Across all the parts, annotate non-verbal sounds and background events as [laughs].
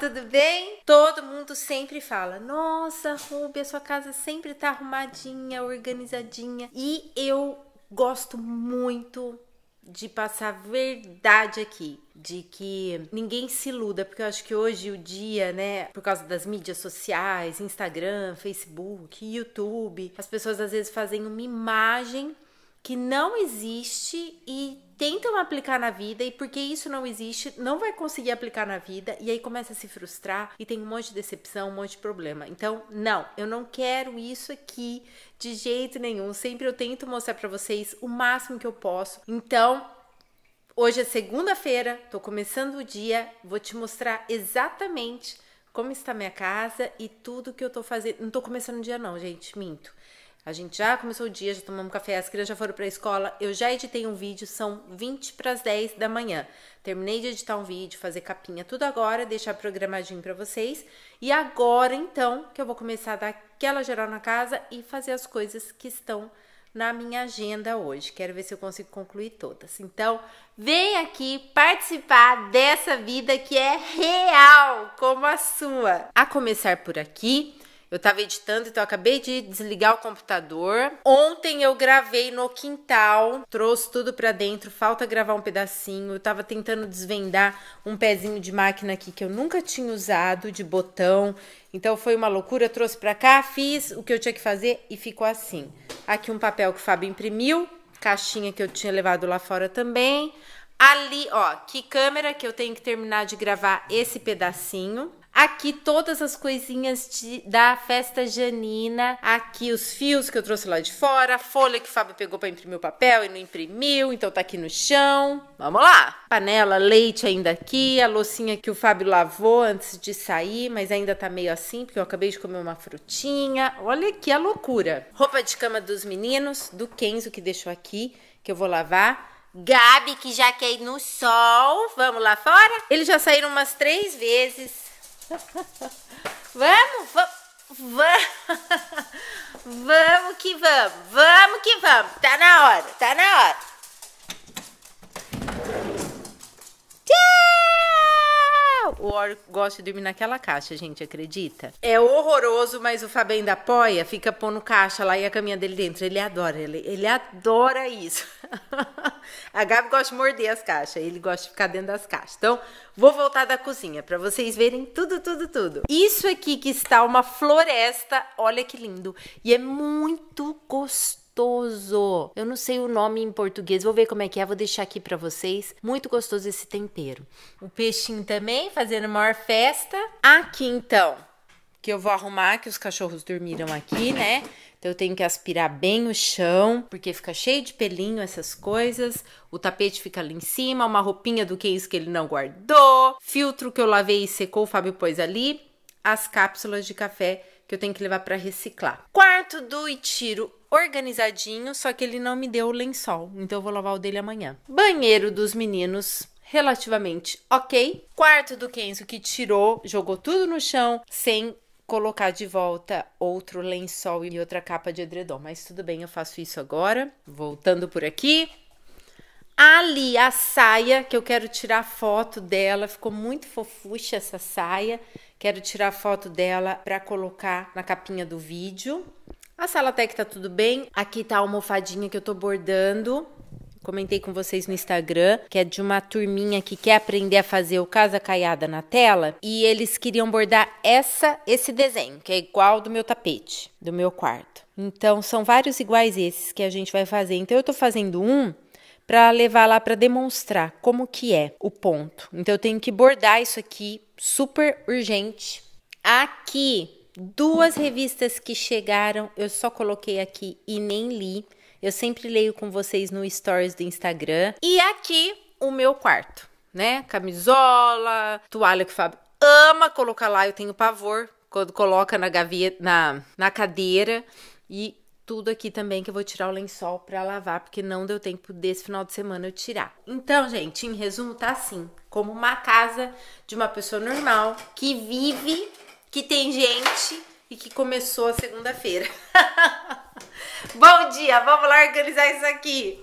tudo bem? Todo mundo sempre fala: Nossa, Ruby, a sua casa sempre tá arrumadinha, organizadinha. E eu gosto muito de passar verdade aqui, de que ninguém se iluda, porque eu acho que hoje o dia, né, por causa das mídias sociais, Instagram, Facebook, YouTube, as pessoas às vezes fazem uma imagem que não existe e tentam aplicar na vida e porque isso não existe, não vai conseguir aplicar na vida e aí começa a se frustrar e tem um monte de decepção, um monte de problema. Então, não, eu não quero isso aqui de jeito nenhum. Sempre eu tento mostrar para vocês o máximo que eu posso. Então, hoje é segunda-feira, tô começando o dia, vou te mostrar exatamente como está minha casa e tudo que eu tô fazendo. Não tô começando o dia não, gente, minto. A gente já começou o dia, já tomamos café, as crianças já foram para a escola. Eu já editei um vídeo, são 20 para as 10 da manhã. Terminei de editar um vídeo, fazer capinha, tudo agora, deixar programadinho para vocês. E agora então que eu vou começar a dar aquela geral na casa e fazer as coisas que estão na minha agenda hoje. Quero ver se eu consigo concluir todas. Então, vem aqui participar dessa vida que é real como a sua. A começar por aqui, eu tava editando, então acabei de desligar o computador. Ontem eu gravei no quintal, trouxe tudo pra dentro, falta gravar um pedacinho. Eu tava tentando desvendar um pezinho de máquina aqui que eu nunca tinha usado, de botão. Então foi uma loucura, trouxe pra cá, fiz o que eu tinha que fazer e ficou assim. Aqui um papel que o Fábio imprimiu, caixinha que eu tinha levado lá fora também. Ali, ó, que câmera que eu tenho que terminar de gravar esse pedacinho. Aqui todas as coisinhas de, da festa Janina. Aqui os fios que eu trouxe lá de fora, a folha que o Fábio pegou para imprimir o papel e não imprimiu, então tá aqui no chão. Vamos lá! Panela, leite ainda aqui, a loucinha que o Fábio lavou antes de sair, mas ainda tá meio assim, porque eu acabei de comer uma frutinha. Olha que a loucura! Roupa de cama dos meninos, do Kenzo que deixou aqui, que eu vou lavar. Gabi, que já quer ir no sol, vamos lá fora? Eles já saíram umas três vezes vamos, vamos, [laughs] vamos que vamos, vamos que vamos. Tá na hora, tá na hora. Tchau! o Or gosta de dormir naquela caixa, gente, acredita? É horroroso, mas o Fabenda apoia, fica pondo caixa lá e a caminha dele dentro. Ele adora, ele, ele adora isso. [laughs] a Gabi gosta de morder as caixas, ele gosta de ficar dentro das caixas. Então, vou voltar da cozinha para vocês verem tudo, tudo, tudo. Isso aqui que está uma floresta, olha que lindo. E é muito gostoso gostoso. Eu não sei o nome em português, vou ver como é que é, vou deixar aqui para vocês. Muito gostoso esse tempero. O peixinho também fazendo maior festa. Aqui então, que eu vou arrumar, que os cachorros dormiram aqui, né? Então eu tenho que aspirar bem o chão, porque fica cheio de pelinho essas coisas. O tapete fica ali em cima, uma roupinha do que isso que ele não guardou, filtro que eu lavei e secou, o Fábio pôs ali, as cápsulas de café que eu tenho que levar para reciclar. Quarto do Itiro organizadinho, só que ele não me deu o lençol, então eu vou lavar o dele amanhã. Banheiro dos meninos, relativamente ok. Quarto do Kenzo que tirou, jogou tudo no chão, sem colocar de volta outro lençol e outra capa de edredom. Mas tudo bem, eu faço isso agora. Voltando por aqui. Ali, a saia, que eu quero tirar foto dela, ficou muito fofucha essa saia. Quero tirar foto dela para colocar na capinha do vídeo. A sala que tá tudo bem. Aqui tá a almofadinha que eu tô bordando. Comentei com vocês no Instagram, que é de uma turminha que quer aprender a fazer o casa caiada na tela, e eles queriam bordar essa esse desenho, que é igual do meu tapete, do meu quarto. Então são vários iguais esses que a gente vai fazer. Então eu tô fazendo um para levar lá para demonstrar como que é o ponto. Então eu tenho que bordar isso aqui super urgente. Aqui Duas revistas que chegaram, eu só coloquei aqui e nem li. Eu sempre leio com vocês no stories do Instagram. E aqui o meu quarto, né? Camisola, toalha que o Fábio ama colocar lá, eu tenho pavor quando coloca na gaveta, na, na cadeira e tudo aqui também que eu vou tirar o lençol para lavar, porque não deu tempo desse final de semana eu tirar. Então, gente, em resumo tá assim, como uma casa de uma pessoa normal que vive que tem gente e que começou a segunda-feira. [laughs] Bom dia, vamos lá organizar isso aqui.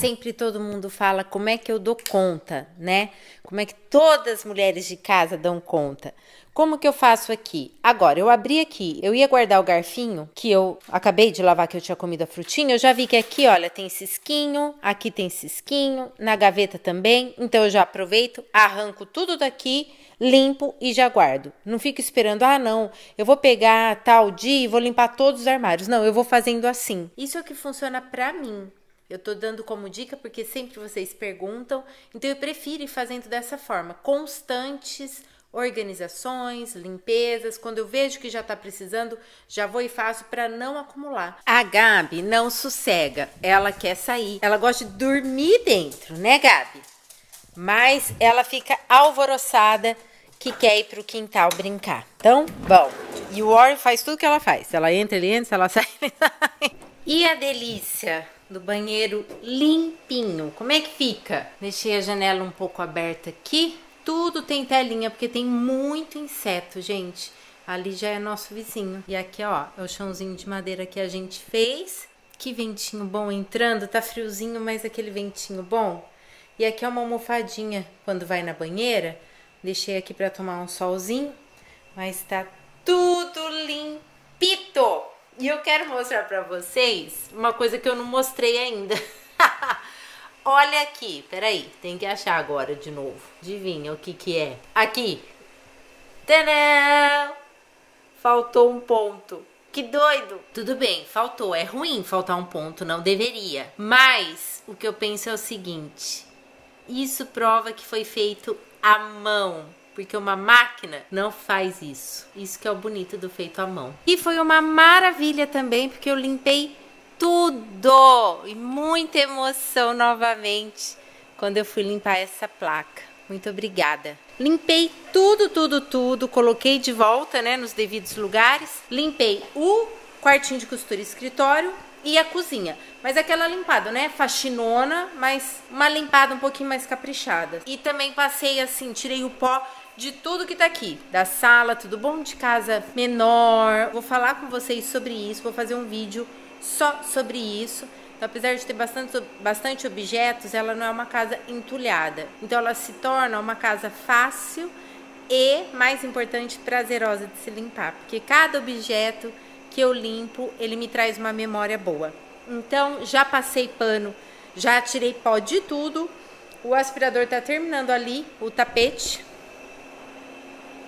sempre todo mundo fala como é que eu dou conta, né? Como é que todas as mulheres de casa dão conta? Como que eu faço aqui? Agora, eu abri aqui, eu ia guardar o garfinho que eu acabei de lavar que eu tinha comido a frutinha. Eu já vi que aqui, olha, tem cisquinho, aqui tem cisquinho, na gaveta também. Então eu já aproveito, arranco tudo daqui, limpo e já guardo. Não fico esperando, ah, não, eu vou pegar tal dia e vou limpar todos os armários. Não, eu vou fazendo assim. Isso é o que funciona para mim. Eu estou dando como dica porque sempre vocês perguntam, então eu prefiro ir fazendo dessa forma, constantes organizações, limpezas. Quando eu vejo que já está precisando, já vou e faço para não acumular. A Gabi não sossega, ela quer sair, ela gosta de dormir dentro, né, Gabi? Mas ela fica alvoroçada que quer ir pro quintal brincar. Então, bom. E o Warren faz tudo que ela faz. Ela entra, ele entra, ela [laughs] sai, ele [laughs] sai. E a delícia? do banheiro limpinho. Como é que fica? Deixei a janela um pouco aberta aqui. Tudo tem telinha, porque tem muito inseto, gente. Ali já é nosso vizinho. E aqui, ó, é o chãozinho de madeira que a gente fez. Que ventinho bom entrando. Tá friozinho, mas aquele ventinho bom. E aqui é uma almofadinha quando vai na banheira. Deixei aqui para tomar um solzinho. Mas tá tudo limpito. E eu quero mostrar pra vocês uma coisa que eu não mostrei ainda. [laughs] Olha aqui, peraí, tem que achar agora de novo. Adivinha o que que é? Aqui. Tadã! Faltou um ponto. Que doido! Tudo bem, faltou. É ruim faltar um ponto, não deveria. Mas o que eu penso é o seguinte: isso prova que foi feito à mão porque uma máquina não faz isso. Isso que é o bonito do feito à mão. E foi uma maravilha também, porque eu limpei tudo e muita emoção novamente quando eu fui limpar essa placa. Muito obrigada. Limpei tudo, tudo, tudo, coloquei de volta, né, nos devidos lugares. Limpei o quartinho de costura e escritório e a cozinha. Mas aquela limpada, né? Faxinona, mas uma limpada um pouquinho mais caprichada. E também passei assim, tirei o pó de tudo que tá aqui, da sala, tudo bom de casa menor. Vou falar com vocês sobre isso, vou fazer um vídeo só sobre isso. Então, apesar de ter bastante, bastante objetos, ela não é uma casa entulhada. Então, ela se torna uma casa fácil e, mais importante, prazerosa de se limpar. Porque cada objeto que eu limpo, ele me traz uma memória boa. Então, já passei pano, já tirei pó de tudo. O aspirador está terminando ali, o tapete,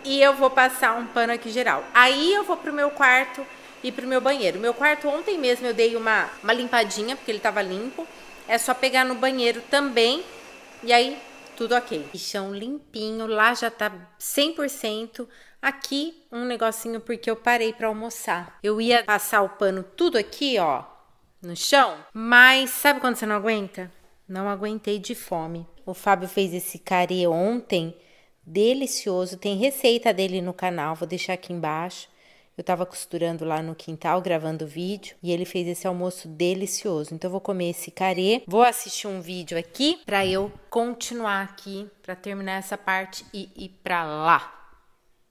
e eu vou passar um pano aqui geral. Aí eu vou pro meu quarto e pro meu banheiro. Meu quarto ontem mesmo eu dei uma, uma limpadinha, porque ele tava limpo. É só pegar no banheiro também e aí tudo ok. chão limpinho, lá já tá 100%. Aqui um negocinho porque eu parei para almoçar. Eu ia passar o pano tudo aqui, ó, no chão. Mas sabe quando você não aguenta? Não aguentei de fome. O Fábio fez esse carê ontem delicioso. Tem receita dele no canal, vou deixar aqui embaixo. Eu tava costurando lá no quintal, gravando vídeo, e ele fez esse almoço delicioso. Então eu vou comer esse carê, vou assistir um vídeo aqui para eu continuar aqui, para terminar essa parte e ir para lá,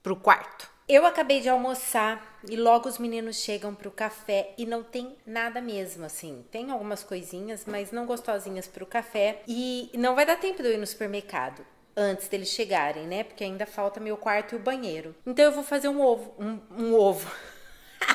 pro quarto. Eu acabei de almoçar e logo os meninos chegam pro café e não tem nada mesmo, assim. Tem algumas coisinhas, mas não gostosinhas pro café e não vai dar tempo de eu ir no supermercado antes deles chegarem, né? Porque ainda falta meu quarto e o banheiro. Então eu vou fazer um ovo. Um, um ovo.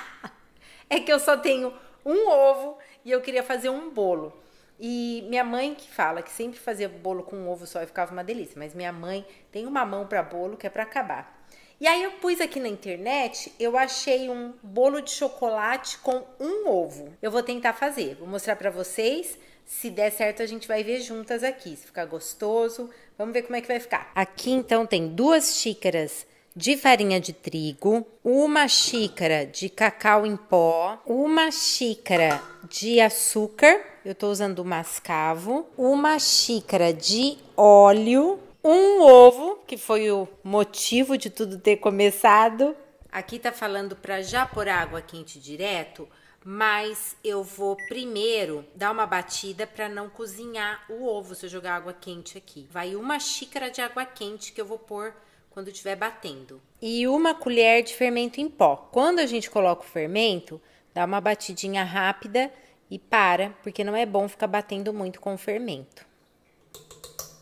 [laughs] é que eu só tenho um ovo e eu queria fazer um bolo. E minha mãe que fala que sempre fazia bolo com um ovo só e ficava uma delícia, mas minha mãe tem uma mão para bolo que é para acabar. E aí eu pus aqui na internet, eu achei um bolo de chocolate com um ovo. Eu vou tentar fazer, vou mostrar para vocês se der certo, a gente vai ver juntas aqui. Se ficar gostoso, vamos ver como é que vai ficar. Aqui então tem duas xícaras de farinha de trigo, uma xícara de cacau em pó, uma xícara de açúcar, eu estou usando mascavo, uma xícara de óleo, um ovo, que foi o motivo de tudo ter começado. Aqui tá falando para já pôr água quente direto, mas eu vou primeiro dar uma batida para não cozinhar o ovo se eu jogar água quente aqui. Vai uma xícara de água quente que eu vou pôr quando estiver batendo. E uma colher de fermento em pó. Quando a gente coloca o fermento, dá uma batidinha rápida e para, porque não é bom ficar batendo muito com o fermento.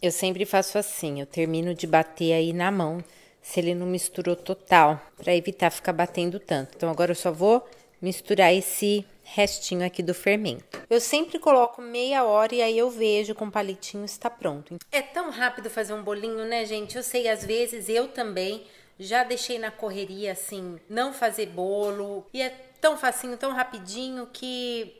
Eu sempre faço assim, eu termino de bater aí na mão, se ele não misturou total, para evitar ficar batendo tanto. Então agora eu só vou misturar esse restinho aqui do fermento. Eu sempre coloco meia hora e aí eu vejo com o palitinho está pronto. É tão rápido fazer um bolinho, né, gente? Eu sei, às vezes eu também já deixei na correria assim, não fazer bolo e é tão facinho, tão rapidinho que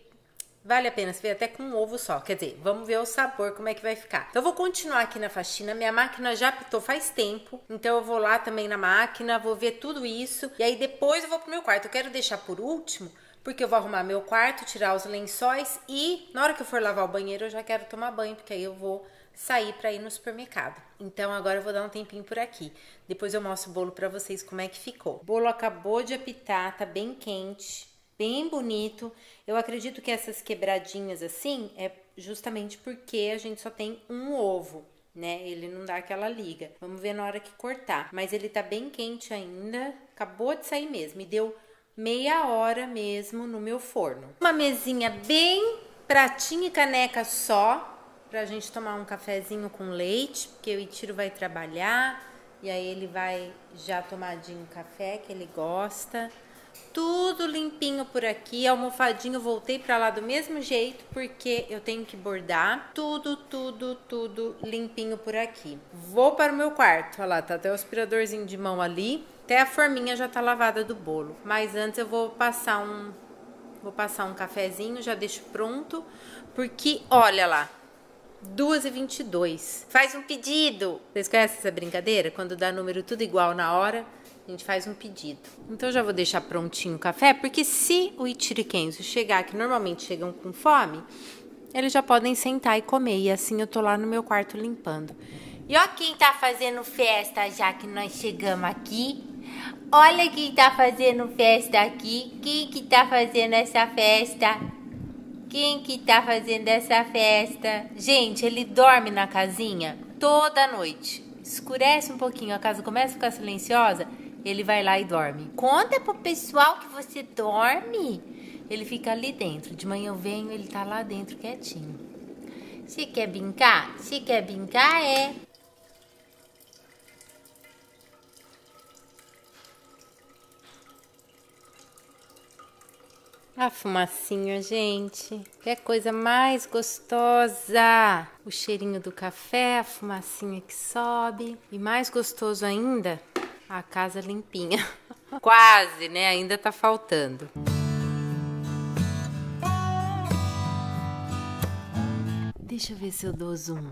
Vale a pena ver até com um ovo só. Quer dizer, vamos ver o sabor, como é que vai ficar. Então, eu vou continuar aqui na faxina. Minha máquina já apitou faz tempo. Então, eu vou lá também na máquina, vou ver tudo isso. E aí, depois eu vou pro meu quarto. Eu quero deixar por último, porque eu vou arrumar meu quarto, tirar os lençóis e na hora que eu for lavar o banheiro eu já quero tomar banho, porque aí eu vou sair para ir no supermercado. Então agora eu vou dar um tempinho por aqui. Depois eu mostro o bolo para vocês como é que ficou. O bolo acabou de apitar, tá bem quente bem bonito. Eu acredito que essas quebradinhas assim é justamente porque a gente só tem um ovo, né? Ele não dá aquela liga. Vamos ver na hora que cortar. Mas ele tá bem quente ainda. Acabou de sair mesmo e deu meia hora mesmo no meu forno. Uma mesinha bem pratinha e caneca só pra gente tomar um cafezinho com leite, porque o Itiro vai trabalhar e aí ele vai já tomar o um café que ele gosta tudo limpinho por aqui, almofadinho, voltei para lá do mesmo jeito, porque eu tenho que bordar tudo, tudo, tudo limpinho por aqui. Vou para o meu quarto, olha lá, tá até o aspiradorzinho de mão ali, até a forminha já tá lavada do bolo. Mas antes eu vou passar um, vou passar um cafezinho, já deixo pronto, porque olha lá, 2h22. Faz um pedido! Vocês conhecem essa brincadeira? Quando dá número tudo igual na hora... A gente faz um pedido. Então já vou deixar prontinho o café, porque se o itiriquenzo chegar, que normalmente chegam com fome, eles já podem sentar e comer. E assim eu tô lá no meu quarto limpando. E ó quem tá fazendo festa já que nós chegamos aqui. Olha quem tá fazendo festa aqui. Quem que tá fazendo essa festa? Quem que tá fazendo essa festa? Gente, ele dorme na casinha toda noite. Escurece um pouquinho, a casa começa a ficar silenciosa ele vai lá e dorme. Conta pro pessoal que você dorme. Ele fica ali dentro. De manhã eu venho, ele tá lá dentro quietinho. Se quer brincar, se quer brincar é. A fumacinha, gente. Que coisa mais gostosa! O cheirinho do café, a fumacinha que sobe. E mais gostoso ainda, a casa limpinha. [laughs] Quase, né? Ainda tá faltando. Deixa eu ver se eu dou zoom.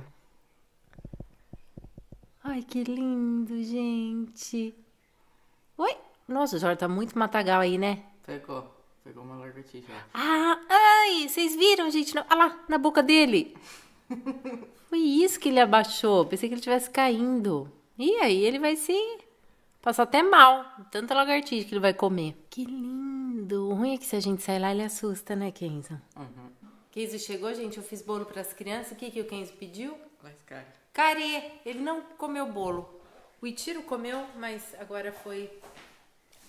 Ai, que lindo, gente. Oi? Nossa, a senhora tá muito matagal aí, né? Pegou. Pegou uma largatinha. Ah, ai, vocês viram, gente? Olha ah lá, na boca dele. [laughs] Foi isso que ele abaixou. Pensei que ele tivesse caindo. E aí, ele vai se Passa até mal, tanta lagartixa que ele vai comer. Que lindo! O ruim é que se a gente sair lá, ele assusta, né, Kenzo? Uhum. Kenzo chegou, gente, eu fiz bolo para as crianças. O que, que o Kenzo pediu? Mais carne. Carê! Ele não comeu bolo. O Itiro comeu, mas agora foi...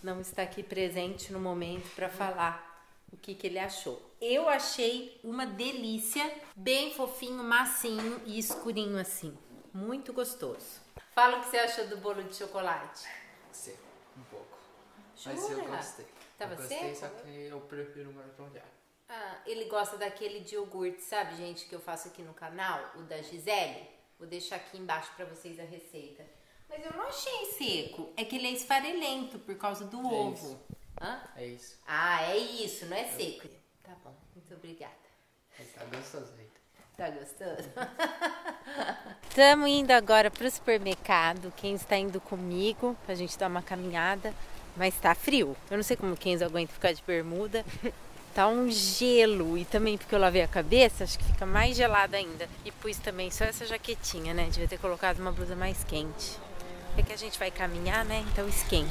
Não está aqui presente no momento para falar o que, que ele achou. Eu achei uma delícia, bem fofinho, massinho e escurinho assim. Muito gostoso. Fala o que você achou do bolo de chocolate ser, um pouco. Jura? Mas eu gostei. Tava eu gostei, seco? só que eu prefiro o Ah, ele gosta daquele de iogurte, sabe, gente, que eu faço aqui no canal, o da Gisele. Vou deixar aqui embaixo para vocês a receita. Mas eu não achei seco. É que ele é esfarelento por causa do é ovo. Isso. Hã? É isso. Ah, é isso, não é seco. Eu... Tá bom, muito obrigada. tá gostoso, Tá gostoso? Estamos [laughs] indo agora para o supermercado. Quem está indo comigo para a gente dar uma caminhada, mas está frio. Eu não sei como quem aguenta ficar de bermuda. Tá um gelo e também porque eu lavei a cabeça, acho que fica mais gelado ainda. E pus também só essa jaquetinha, né? Devia ter colocado uma blusa mais quente. É que a gente vai caminhar, né? Então esquenta.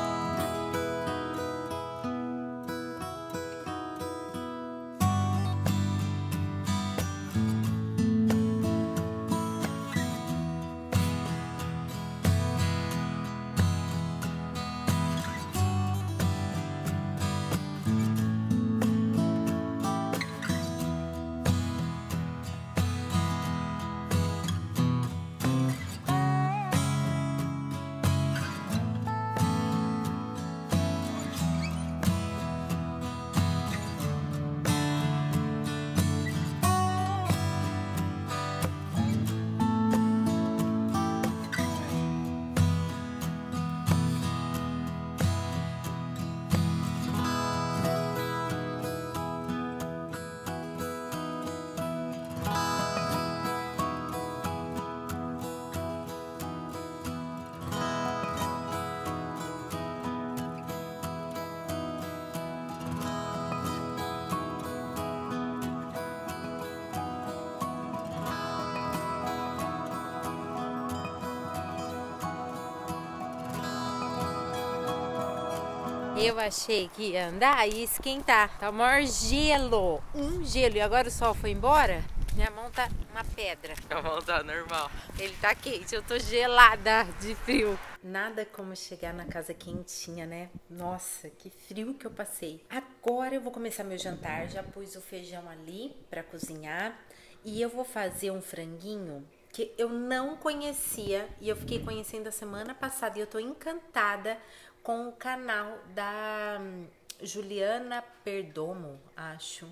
Eu achei que ia andar e esquentar. Tá o maior gelo. Um gelo. E agora o sol foi embora? Minha mão tá uma pedra. Minha mão tá normal. Ele tá quente, eu tô gelada de frio. Nada como chegar na casa quentinha, né? Nossa, que frio que eu passei. Agora eu vou começar meu jantar. Já pus o feijão ali para cozinhar. E eu vou fazer um franguinho que eu não conhecia e eu fiquei conhecendo a semana passada e eu tô encantada com o canal da hum, Juliana Perdomo, acho.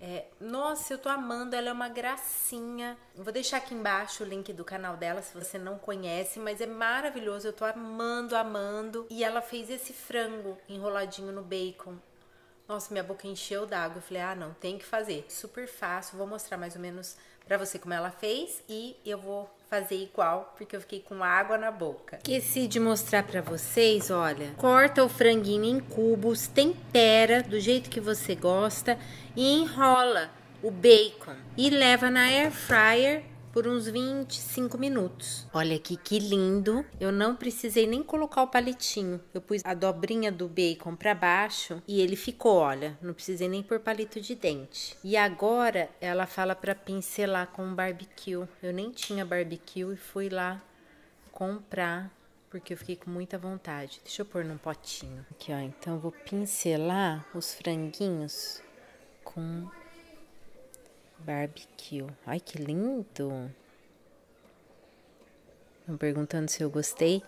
É, nossa, eu tô amando, ela é uma gracinha. Vou deixar aqui embaixo o link do canal dela se você não conhece, mas é maravilhoso, eu tô amando, amando. E ela fez esse frango enroladinho no bacon. Nossa, minha boca encheu d'água. Eu falei, ah, não, tem que fazer. Super fácil, vou mostrar mais ou menos pra você como ela fez e eu vou fazer igual, porque eu fiquei com água na boca. Esqueci de mostrar para vocês, olha. Corta o franguinho em cubos, tempera do jeito que você gosta e enrola o bacon e leva na air fryer por uns 25 minutos. Olha aqui que lindo! Eu não precisei nem colocar o palitinho. Eu pus a dobrinha do bacon para baixo e ele ficou, olha, não precisei nem pôr palito de dente. E agora ela fala para pincelar com barbecue. Eu nem tinha barbecue e fui lá comprar porque eu fiquei com muita vontade. Deixa eu pôr num potinho. Aqui, ó. Então eu vou pincelar os franguinhos com Barbecue. Ai, que lindo! Estão perguntando se eu gostei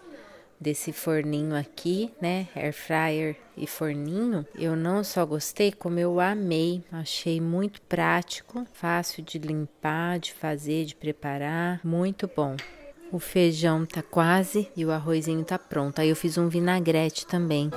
desse forninho aqui, né? Air fryer e forninho. Eu não só gostei, como eu amei. Achei muito prático, fácil de limpar, de fazer, de preparar. Muito bom. O feijão tá quase e o arrozinho tá pronto. Aí eu fiz um vinagrete também.